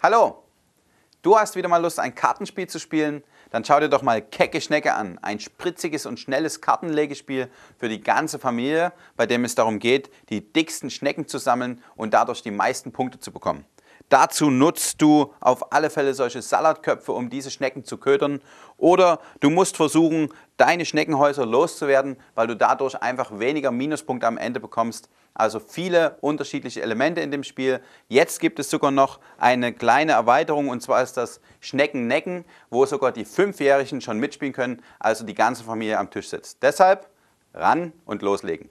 Hallo, du hast wieder mal Lust, ein Kartenspiel zu spielen? Dann schau dir doch mal Kecke Schnecke an, ein spritziges und schnelles Kartenlegespiel für die ganze Familie, bei dem es darum geht, die dicksten Schnecken zu sammeln und dadurch die meisten Punkte zu bekommen. Dazu nutzt du auf alle Fälle solche Salatköpfe, um diese Schnecken zu ködern. Oder du musst versuchen, deine Schneckenhäuser loszuwerden, weil du dadurch einfach weniger Minuspunkte am Ende bekommst. Also viele unterschiedliche Elemente in dem Spiel. Jetzt gibt es sogar noch eine kleine Erweiterung und zwar ist das Schnecken-Necken, wo sogar die Fünfjährigen schon mitspielen können, also die ganze Familie am Tisch sitzt. Deshalb ran und loslegen.